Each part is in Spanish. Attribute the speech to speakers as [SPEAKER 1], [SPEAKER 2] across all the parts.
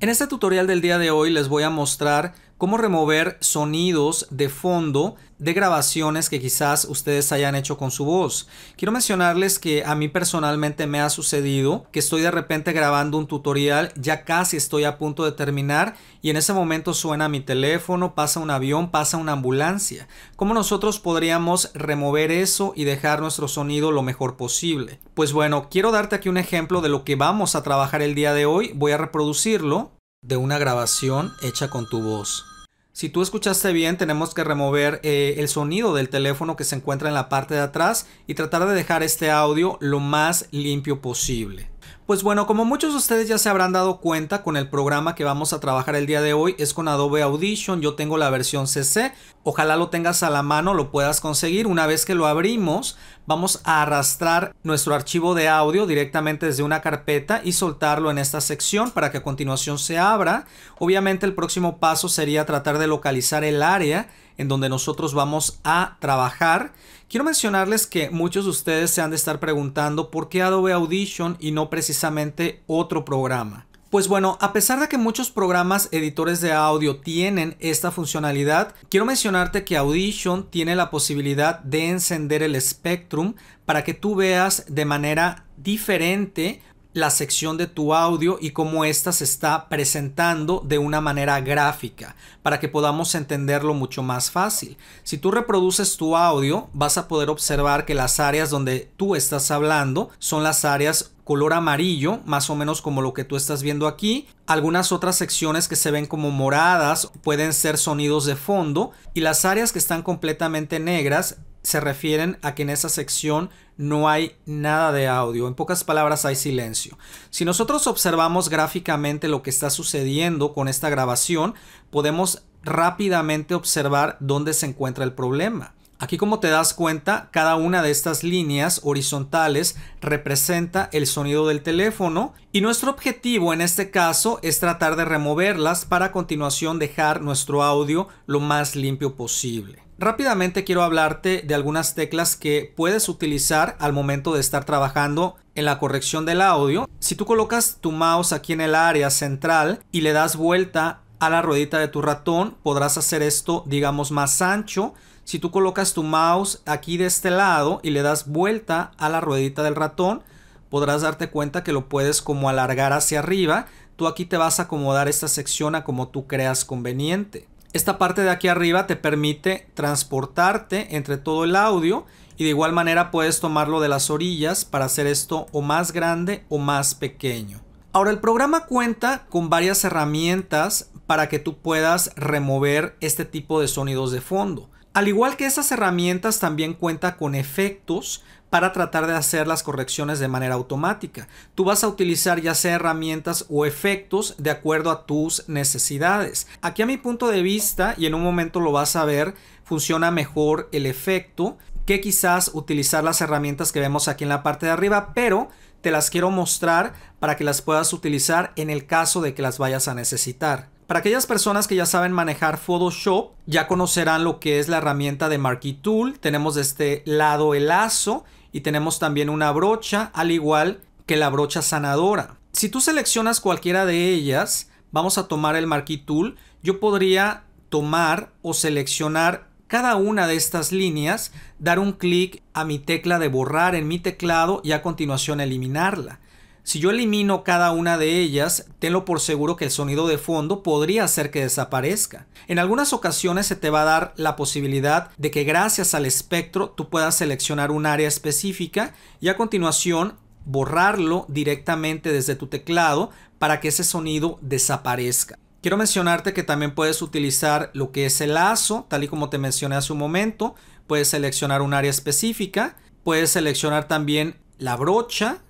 [SPEAKER 1] En este tutorial del día de hoy les voy a mostrar cómo remover sonidos de fondo de grabaciones que quizás ustedes hayan hecho con su voz. Quiero mencionarles que a mí personalmente me ha sucedido que estoy de repente grabando un tutorial, ya casi estoy a punto de terminar y en ese momento suena mi teléfono, pasa un avión, pasa una ambulancia. ¿Cómo nosotros podríamos remover eso y dejar nuestro sonido lo mejor posible? Pues bueno, quiero darte aquí un ejemplo de lo que vamos a trabajar el día de hoy. Voy a reproducirlo de una grabación hecha con tu voz. Si tú escuchaste bien, tenemos que remover eh, el sonido del teléfono que se encuentra en la parte de atrás y tratar de dejar este audio lo más limpio posible. Pues bueno, como muchos de ustedes ya se habrán dado cuenta, con el programa que vamos a trabajar el día de hoy es con Adobe Audition, yo tengo la versión CC, ojalá lo tengas a la mano, lo puedas conseguir. Una vez que lo abrimos, vamos a arrastrar nuestro archivo de audio directamente desde una carpeta y soltarlo en esta sección para que a continuación se abra. Obviamente el próximo paso sería tratar de localizar el área en donde nosotros vamos a trabajar. Quiero mencionarles que muchos de ustedes se han de estar preguntando por qué Adobe Audition y no precisamente otro programa. Pues bueno, a pesar de que muchos programas editores de audio tienen esta funcionalidad, quiero mencionarte que Audition tiene la posibilidad de encender el Spectrum para que tú veas de manera diferente la sección de tu audio y cómo ésta se está presentando de una manera gráfica para que podamos entenderlo mucho más fácil. Si tú reproduces tu audio, vas a poder observar que las áreas donde tú estás hablando son las áreas color amarillo, más o menos como lo que tú estás viendo aquí. Algunas otras secciones que se ven como moradas pueden ser sonidos de fondo y las áreas que están completamente negras se refieren a que en esa sección no hay nada de audio. En pocas palabras, hay silencio. Si nosotros observamos gráficamente lo que está sucediendo con esta grabación, podemos rápidamente observar dónde se encuentra el problema. Aquí como te das cuenta, cada una de estas líneas horizontales representa el sonido del teléfono y nuestro objetivo en este caso es tratar de removerlas para a continuación dejar nuestro audio lo más limpio posible. Rápidamente quiero hablarte de algunas teclas que puedes utilizar al momento de estar trabajando en la corrección del audio. Si tú colocas tu mouse aquí en el área central y le das vuelta a la ruedita de tu ratón, podrás hacer esto digamos más ancho si tú colocas tu mouse aquí de este lado y le das vuelta a la ruedita del ratón, podrás darte cuenta que lo puedes como alargar hacia arriba. Tú aquí te vas a acomodar esta sección a como tú creas conveniente. Esta parte de aquí arriba te permite transportarte entre todo el audio y de igual manera puedes tomarlo de las orillas para hacer esto o más grande o más pequeño. Ahora el programa cuenta con varias herramientas para que tú puedas remover este tipo de sonidos de fondo. Al igual que estas herramientas también cuenta con efectos para tratar de hacer las correcciones de manera automática. Tú vas a utilizar ya sea herramientas o efectos de acuerdo a tus necesidades. Aquí a mi punto de vista, y en un momento lo vas a ver, funciona mejor el efecto que quizás utilizar las herramientas que vemos aquí en la parte de arriba, pero te las quiero mostrar para que las puedas utilizar en el caso de que las vayas a necesitar. Para aquellas personas que ya saben manejar Photoshop, ya conocerán lo que es la herramienta de Marquee Tool. Tenemos de este lado el lazo y tenemos también una brocha, al igual que la brocha sanadora. Si tú seleccionas cualquiera de ellas, vamos a tomar el Marquee Tool, yo podría tomar o seleccionar cada una de estas líneas, dar un clic a mi tecla de borrar en mi teclado y a continuación eliminarla. Si yo elimino cada una de ellas, tenlo por seguro que el sonido de fondo podría hacer que desaparezca. En algunas ocasiones se te va a dar la posibilidad de que gracias al espectro tú puedas seleccionar un área específica y a continuación borrarlo directamente desde tu teclado para que ese sonido desaparezca. Quiero mencionarte que también puedes utilizar lo que es el lazo, tal y como te mencioné hace un momento. Puedes seleccionar un área específica, puedes seleccionar también la brocha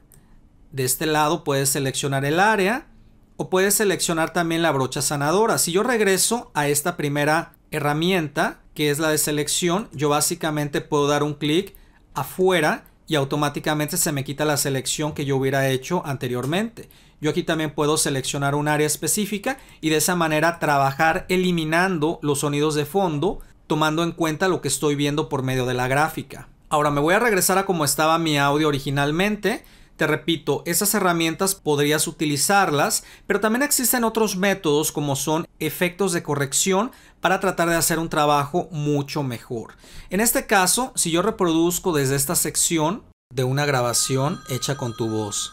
[SPEAKER 1] de este lado puedes seleccionar el área o puedes seleccionar también la brocha sanadora. Si yo regreso a esta primera herramienta, que es la de selección, yo básicamente puedo dar un clic afuera y automáticamente se me quita la selección que yo hubiera hecho anteriormente. Yo aquí también puedo seleccionar un área específica y de esa manera trabajar eliminando los sonidos de fondo, tomando en cuenta lo que estoy viendo por medio de la gráfica. Ahora me voy a regresar a como estaba mi audio originalmente. Te repito, esas herramientas podrías utilizarlas, pero también existen otros métodos como son efectos de corrección para tratar de hacer un trabajo mucho mejor. En este caso, si yo reproduzco desde esta sección de una grabación hecha con tu voz,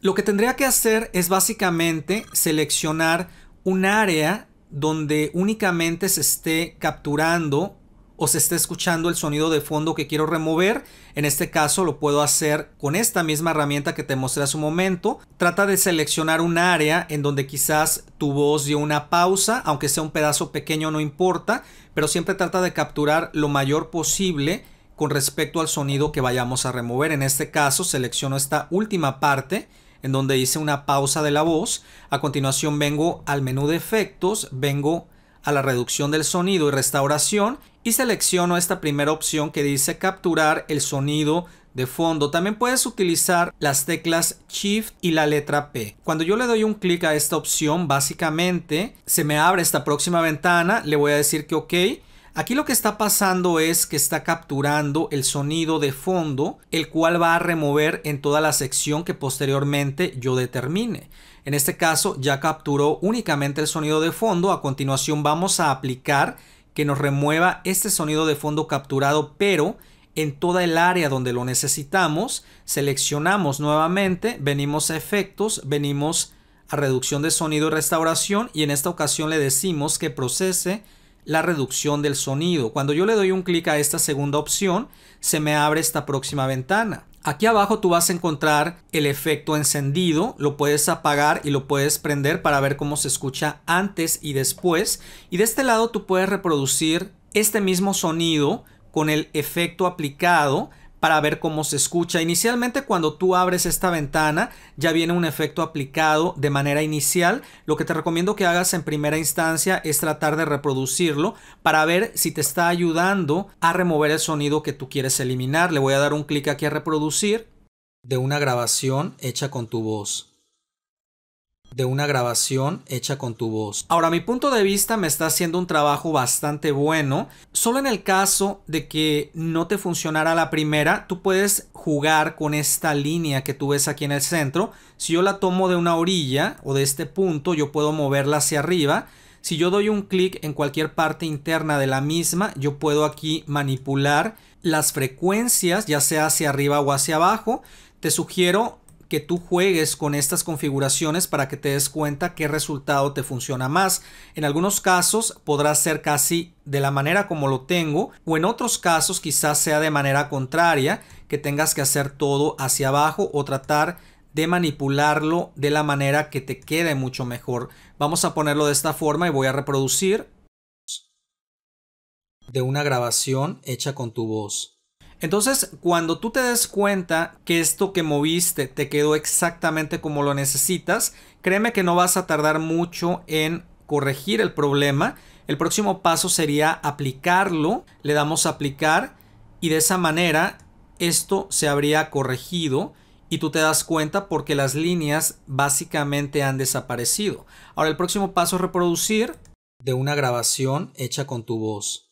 [SPEAKER 1] lo que tendría que hacer es básicamente seleccionar un área donde únicamente se esté capturando o se está escuchando el sonido de fondo que quiero remover. En este caso lo puedo hacer con esta misma herramienta que te mostré hace un momento. Trata de seleccionar un área en donde quizás tu voz dio una pausa, aunque sea un pedazo pequeño no importa, pero siempre trata de capturar lo mayor posible con respecto al sonido que vayamos a remover. En este caso selecciono esta última parte en donde hice una pausa de la voz. A continuación vengo al menú de efectos, vengo a la reducción del sonido y restauración y selecciono esta primera opción que dice capturar el sonido de fondo. También puedes utilizar las teclas Shift y la letra P. Cuando yo le doy un clic a esta opción, básicamente se me abre esta próxima ventana, le voy a decir que ok. Aquí lo que está pasando es que está capturando el sonido de fondo, el cual va a remover en toda la sección que posteriormente yo determine. En este caso ya capturó únicamente el sonido de fondo, a continuación vamos a aplicar que nos remueva este sonido de fondo capturado, pero en toda el área donde lo necesitamos, seleccionamos nuevamente, venimos a efectos, venimos a reducción de sonido y restauración y en esta ocasión le decimos que procese la reducción del sonido. Cuando yo le doy un clic a esta segunda opción, se me abre esta próxima ventana. Aquí abajo tú vas a encontrar el efecto encendido, lo puedes apagar y lo puedes prender para ver cómo se escucha antes y después. Y de este lado tú puedes reproducir este mismo sonido con el efecto aplicado para ver cómo se escucha. Inicialmente cuando tú abres esta ventana ya viene un efecto aplicado de manera inicial. Lo que te recomiendo que hagas en primera instancia es tratar de reproducirlo para ver si te está ayudando a remover el sonido que tú quieres eliminar. Le voy a dar un clic aquí a reproducir de una grabación hecha con tu voz de una grabación hecha con tu voz. Ahora, mi punto de vista me está haciendo un trabajo bastante bueno. Solo en el caso de que no te funcionara la primera, tú puedes jugar con esta línea que tú ves aquí en el centro. Si yo la tomo de una orilla o de este punto, yo puedo moverla hacia arriba. Si yo doy un clic en cualquier parte interna de la misma, yo puedo aquí manipular las frecuencias, ya sea hacia arriba o hacia abajo. Te sugiero que tú juegues con estas configuraciones para que te des cuenta qué resultado te funciona más. En algunos casos podrá ser casi de la manera como lo tengo o en otros casos quizás sea de manera contraria que tengas que hacer todo hacia abajo o tratar de manipularlo de la manera que te quede mucho mejor. Vamos a ponerlo de esta forma y voy a reproducir de una grabación hecha con tu voz. Entonces, cuando tú te des cuenta que esto que moviste te quedó exactamente como lo necesitas, créeme que no vas a tardar mucho en corregir el problema. El próximo paso sería aplicarlo. Le damos a aplicar y de esa manera esto se habría corregido y tú te das cuenta porque las líneas básicamente han desaparecido. Ahora el próximo paso es reproducir de una grabación hecha con tu voz.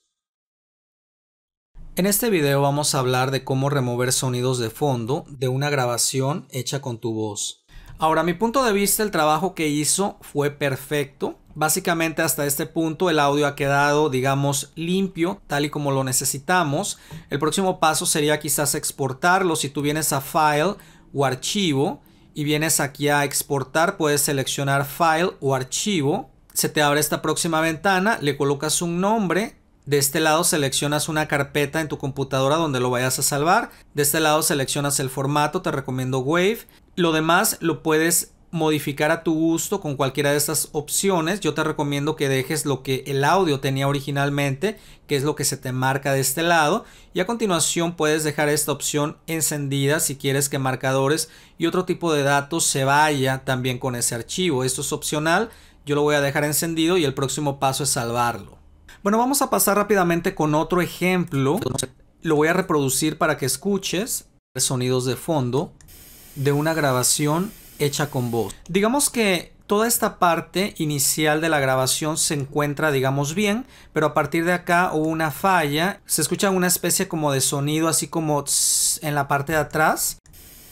[SPEAKER 1] En este video vamos a hablar de cómo remover sonidos de fondo de una grabación hecha con tu voz. Ahora, a mi punto de vista, el trabajo que hizo fue perfecto. Básicamente hasta este punto el audio ha quedado, digamos, limpio, tal y como lo necesitamos. El próximo paso sería quizás exportarlo. Si tú vienes a File o Archivo y vienes aquí a exportar, puedes seleccionar File o Archivo. Se te abre esta próxima ventana, le colocas un nombre, de este lado seleccionas una carpeta en tu computadora donde lo vayas a salvar. De este lado seleccionas el formato, te recomiendo Wave. Lo demás lo puedes modificar a tu gusto con cualquiera de estas opciones. Yo te recomiendo que dejes lo que el audio tenía originalmente, que es lo que se te marca de este lado. Y a continuación puedes dejar esta opción encendida si quieres que marcadores y otro tipo de datos se vaya también con ese archivo. Esto es opcional. Yo lo voy a dejar encendido y el próximo paso es salvarlo. Bueno, vamos a pasar rápidamente con otro ejemplo. Lo voy a reproducir para que escuches sonidos de fondo de una grabación hecha con voz. Digamos que toda esta parte inicial de la grabación se encuentra, digamos, bien, pero a partir de acá hubo una falla. Se escucha una especie como de sonido, así como en la parte de atrás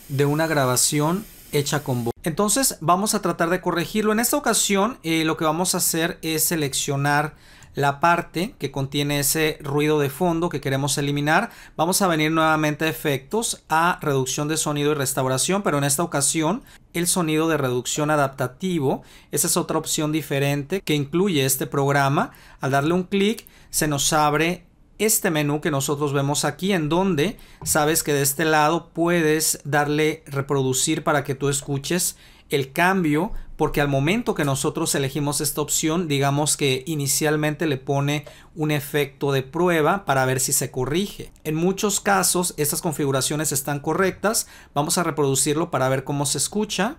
[SPEAKER 1] de una grabación hecha con voz. Entonces vamos a tratar de corregirlo. En esta ocasión eh, lo que vamos a hacer es seleccionar la parte que contiene ese ruido de fondo que queremos eliminar. Vamos a venir nuevamente a efectos, a reducción de sonido y restauración, pero en esta ocasión el sonido de reducción adaptativo. Esa es otra opción diferente que incluye este programa. Al darle un clic se nos abre este menú que nosotros vemos aquí en donde sabes que de este lado puedes darle reproducir para que tú escuches el cambio, porque al momento que nosotros elegimos esta opción, digamos que inicialmente le pone un efecto de prueba para ver si se corrige. En muchos casos estas configuraciones están correctas. Vamos a reproducirlo para ver cómo se escucha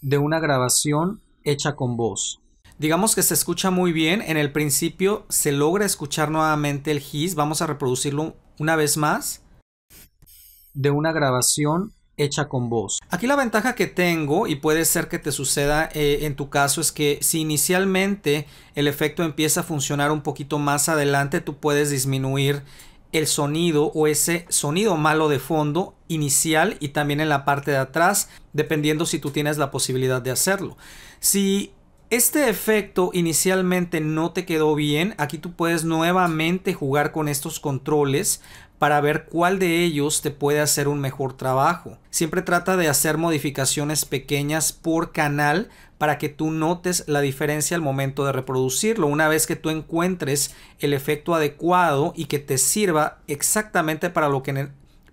[SPEAKER 1] de una grabación hecha con voz. Digamos que se escucha muy bien, en el principio se logra escuchar nuevamente el his vamos a reproducirlo una vez más, de una grabación hecha con vos. Aquí la ventaja que tengo y puede ser que te suceda eh, en tu caso es que si inicialmente el efecto empieza a funcionar un poquito más adelante, tú puedes disminuir el sonido o ese sonido malo de fondo inicial y también en la parte de atrás, dependiendo si tú tienes la posibilidad de hacerlo. Si este efecto inicialmente no te quedó bien, aquí tú puedes nuevamente jugar con estos controles para ver cuál de ellos te puede hacer un mejor trabajo. Siempre trata de hacer modificaciones pequeñas por canal para que tú notes la diferencia al momento de reproducirlo. Una vez que tú encuentres el efecto adecuado y que te sirva exactamente para lo que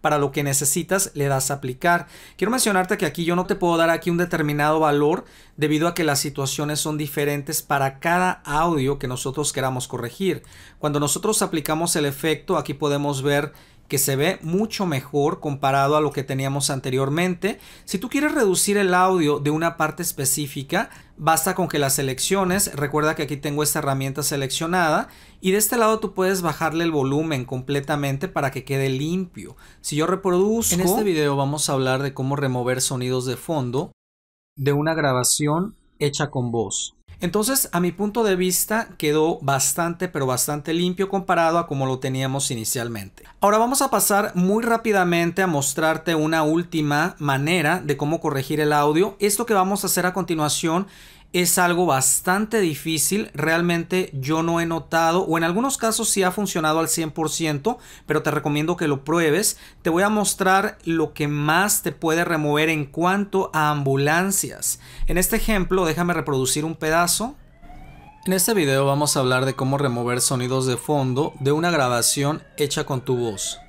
[SPEAKER 1] para lo que necesitas le das a aplicar. Quiero mencionarte que aquí yo no te puedo dar aquí un determinado valor debido a que las situaciones son diferentes para cada audio que nosotros queramos corregir. Cuando nosotros aplicamos el efecto, aquí podemos ver que se ve mucho mejor comparado a lo que teníamos anteriormente. Si tú quieres reducir el audio de una parte específica, basta con que la selecciones. Recuerda que aquí tengo esta herramienta seleccionada y de este lado tú puedes bajarle el volumen completamente para que quede limpio. Si yo reproduzco... En este video vamos a hablar de cómo remover sonidos de fondo de una grabación hecha con voz. Entonces, a mi punto de vista, quedó bastante, pero bastante limpio comparado a como lo teníamos inicialmente. Ahora vamos a pasar muy rápidamente a mostrarte una última manera de cómo corregir el audio. Esto que vamos a hacer a continuación es algo bastante difícil. Realmente yo no he notado, o en algunos casos sí ha funcionado al 100%, pero te recomiendo que lo pruebes. Te voy a mostrar lo que más te puede remover en cuanto a ambulancias. En este ejemplo, déjame reproducir un pedazo. En este video vamos a hablar de cómo remover sonidos de fondo de una grabación hecha con tu voz.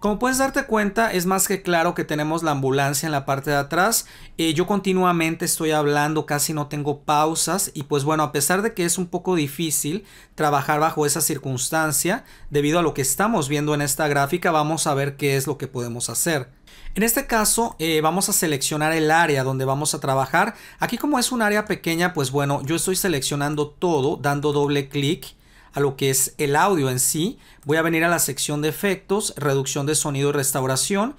[SPEAKER 1] Como puedes darte cuenta, es más que claro que tenemos la ambulancia en la parte de atrás. Eh, yo continuamente estoy hablando, casi no tengo pausas y pues bueno, a pesar de que es un poco difícil trabajar bajo esa circunstancia, debido a lo que estamos viendo en esta gráfica, vamos a ver qué es lo que podemos hacer. En este caso eh, vamos a seleccionar el área donde vamos a trabajar. Aquí como es un área pequeña, pues bueno, yo estoy seleccionando todo, dando doble clic a lo que es el audio en sí. Voy a venir a la sección de efectos, reducción de sonido y restauración.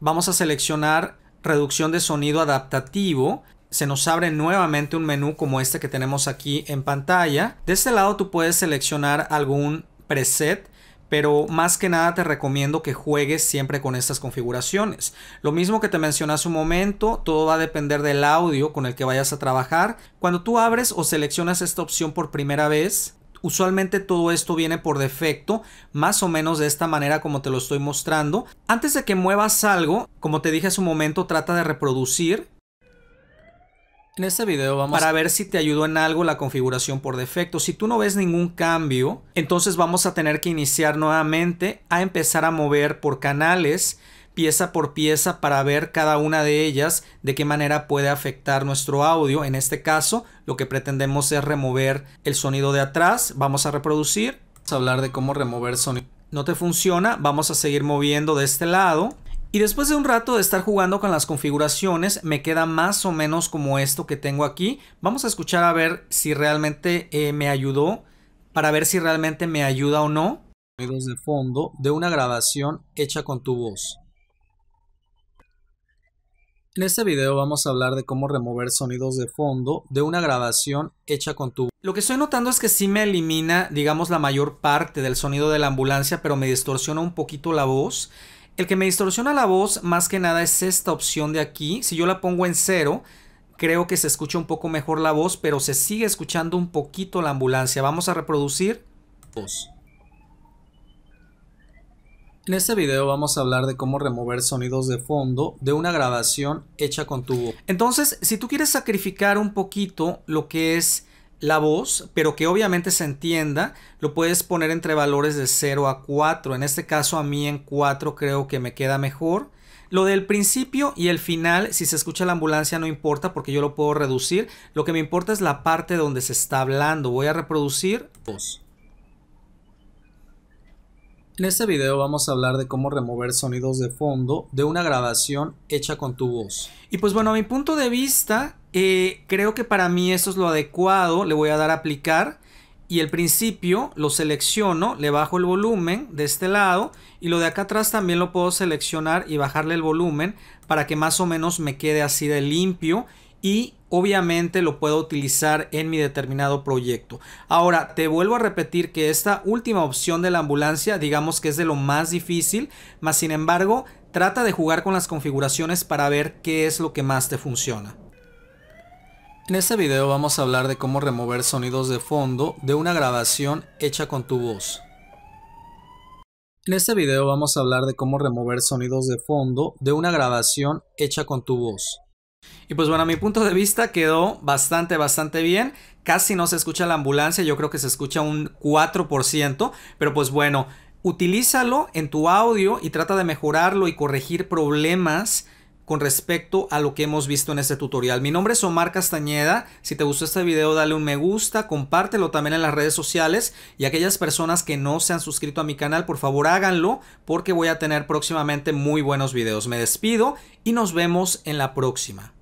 [SPEAKER 1] Vamos a seleccionar reducción de sonido adaptativo. Se nos abre nuevamente un menú como este que tenemos aquí en pantalla. De este lado tú puedes seleccionar algún preset pero más que nada te recomiendo que juegues siempre con estas configuraciones. Lo mismo que te mencioné hace un momento, todo va a depender del audio con el que vayas a trabajar. Cuando tú abres o seleccionas esta opción por primera vez, Usualmente todo esto viene por defecto, más o menos de esta manera como te lo estoy mostrando. Antes de que muevas algo, como te dije hace un momento, trata de reproducir. En este video vamos a ver si te ayudó en algo la configuración por defecto. Si tú no ves ningún cambio, entonces vamos a tener que iniciar nuevamente a empezar a mover por canales pieza por pieza para ver cada una de ellas de qué manera puede afectar nuestro audio. En este caso, lo que pretendemos es remover el sonido de atrás. Vamos a reproducir. Vamos a hablar de cómo remover sonido. No te funciona, vamos a seguir moviendo de este lado. Y después de un rato de estar jugando con las configuraciones, me queda más o menos como esto que tengo aquí. Vamos a escuchar a ver si realmente eh, me ayudó, para ver si realmente me ayuda o no. Sonidos de fondo de una grabación hecha con tu voz. En este video vamos a hablar de cómo remover sonidos de fondo de una grabación hecha con tubo. Lo que estoy notando es que sí me elimina, digamos, la mayor parte del sonido de la ambulancia, pero me distorsiona un poquito la voz. El que me distorsiona la voz más que nada es esta opción de aquí. Si yo la pongo en cero, creo que se escucha un poco mejor la voz, pero se sigue escuchando un poquito la ambulancia. Vamos a reproducir. Voz. En este video vamos a hablar de cómo remover sonidos de fondo de una grabación hecha con tu voz. Entonces, si tú quieres sacrificar un poquito lo que es la voz, pero que obviamente se entienda, lo puedes poner entre valores de 0 a 4. En este caso a mí en 4 creo que me queda mejor. Lo del principio y el final, si se escucha la ambulancia no importa porque yo lo puedo reducir. Lo que me importa es la parte donde se está hablando. Voy a reproducir en este video vamos a hablar de cómo remover sonidos de fondo de una grabación hecha con tu voz. Y pues bueno, a mi punto de vista, eh, creo que para mí eso es lo adecuado, le voy a dar a aplicar y el principio lo selecciono, le bajo el volumen de este lado y lo de acá atrás también lo puedo seleccionar y bajarle el volumen para que más o menos me quede así de limpio y obviamente lo puedo utilizar en mi determinado proyecto. Ahora, te vuelvo a repetir que esta última opción de la ambulancia, digamos que es de lo más difícil, mas sin embargo, trata de jugar con las configuraciones para ver qué es lo que más te funciona. En este video vamos a hablar de cómo remover sonidos de fondo de una grabación hecha con tu voz. En este video vamos a hablar de cómo remover sonidos de fondo de una grabación hecha con tu voz. Y pues bueno, a mi punto de vista quedó bastante, bastante bien. Casi no se escucha la ambulancia, yo creo que se escucha un 4%, pero pues bueno, utilízalo en tu audio y trata de mejorarlo y corregir problemas con respecto a lo que hemos visto en este tutorial. Mi nombre es Omar Castañeda. Si te gustó este video, dale un me gusta, compártelo también en las redes sociales y aquellas personas que no se han suscrito a mi canal, por favor háganlo porque voy a tener próximamente muy buenos videos. Me despido y nos vemos en la próxima.